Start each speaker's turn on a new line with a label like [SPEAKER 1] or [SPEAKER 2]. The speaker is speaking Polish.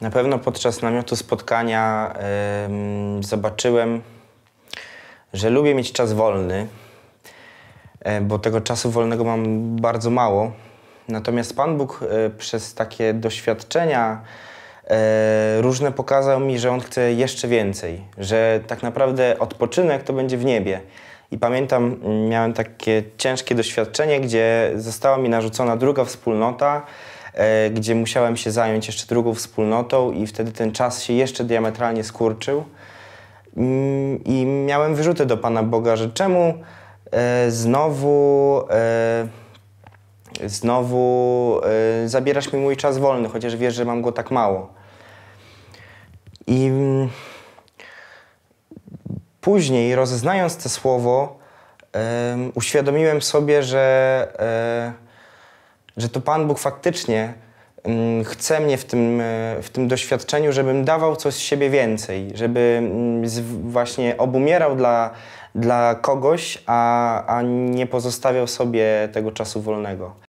[SPEAKER 1] Na pewno podczas namiotu spotkania yy, zobaczyłem, że lubię mieć czas wolny, yy, bo tego czasu wolnego mam bardzo mało. Natomiast Pan Bóg yy, przez takie doświadczenia e, różne pokazał mi, że On chce jeszcze więcej, że tak naprawdę odpoczynek to będzie w niebie. I pamiętam, miałem takie ciężkie doświadczenie, gdzie została mi narzucona druga wspólnota, E, gdzie musiałem się zająć jeszcze drugą wspólnotą i wtedy ten czas się jeszcze diametralnie skurczył. Mm, I miałem wyrzuty do Pana Boga, że czemu e, znowu e, znowu zabierasz mi mój czas wolny, chociaż wiesz, że mam go tak mało. I mm, później, rozeznając to słowo, uświadomiłem sobie, że że to Pan Bóg faktycznie mm, chce mnie w tym, e, w tym doświadczeniu, żebym dawał coś z siebie więcej, żeby mm, właśnie obumierał dla, dla kogoś, a, a nie pozostawiał sobie tego czasu wolnego.